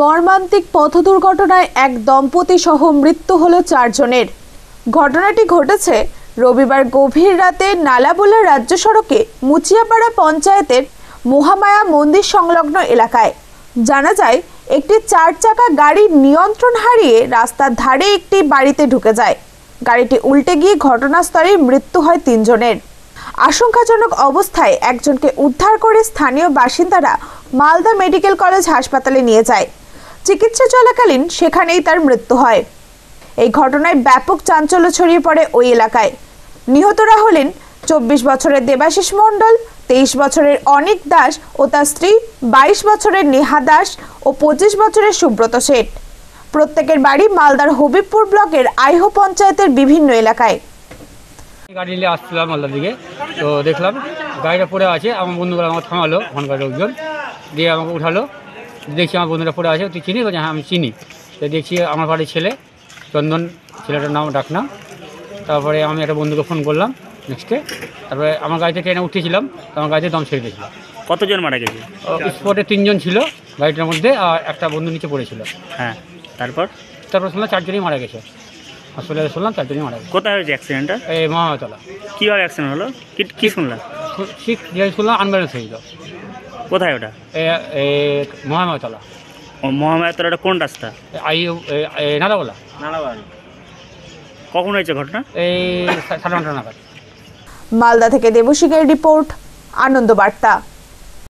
মর্মান্তিক পথ দুর্ঘটনায় এক দম্পতি সহ মৃত্যু হল চারজনের ঘটনাটি ঘটেছে রবিবার গভীর রাতে নালাবোলা রাজ্য সড়কে মুচিয়াপাড়া পঞ্চায়েতের মহামায়া মন্দির সংলগ্ন এলাকায় জানা যায় একটি চার চাকা গাড়ি নিয়ন্ত্রণ হারিয়ে রাস্তার ধারে একটি বাড়িতে ঢুকে যায় গাড়িটি উল্টে গিয়ে ঘটনাস্থলে মৃত্যু হয় তিনজনের আশঙ্কাজনক অবস্থায় একজনকে উদ্ধার করে স্থানীয় বাসিন্দারা মালদা মেডিকেল কলেজ হাসপাতালে নিয়ে যায় চিকিৎসা চলাকালীন সেখানেই তার মৃত্যু হয় এই ঘটনায় ব্যাপক চাঞ্চল্য ছড়িয়ে পড়ে ওই এলাকায় নিহতরা হলেন চব্বিশ বছরের দেবাশিস মণ্ডল তেইশ বছরের অনিক দাস ও তার স্ত্রী বাইশ বছরের নেহা দাস ও পঁচিশ বছরের সুব্রত শেঠ প্রত্যেকের বাড়ি মালদার হবিবপুর ব্লকের আইহো পঞ্চায়েতের বিভিন্ন এলাকায় গাড়ি নিয়ে আসছিলাম মালদার দিকে তো দেখলাম গাড়িটা পড়ে আছে আমার বন্ধুগুলো আমার থামালো ওখানকার লোকজন দিয়ে আমাকে উঠালো দেখছি আমার বন্ধুরা পড়ে আছে তুই চিনিস হ্যাঁ আমি চিনি তো দেখছি আমার বাড়ির ছেলে চন্দন ছেলেটার নাম ডাকনা তারপরে আমি একটা বন্ধুকে ফোন করলাম নেক্সটে তারপরে আমার গাড়িতে ট্রেনে উঠেছিলাম আমার গাড়িতে দম ছেড়ে দিয়েছিলাম কতজন মারা গেছে স্পটে তিনজন ছিল গাড়িটার মধ্যে আর একটা বন্ধু নিচে পড়েছিল হ্যাঁ তারপর তারপর শুনলাম চারজনই মারা গেছে হসপিটালে শুনলাম চারজনই মারা গেছে কোথায় হয়েছে অ্যাক্সিডেন্টটা এই মহাতলা কীভাবে অ্যাক্সিডেন্ট হলো কী শুনলাম ঠিক শুনলাম আনব্যালেন্স হয়েছিল কোথায় ওটা মহামায়তলা মহামায়তলাটা কোন রাস্তা নালাগোলা কখন হয়েছে ঘটনা এই সাড়ে নটা নাগাদ মালদা থেকে দেবশিকের রিপোর্ট আনন্দ বার্তা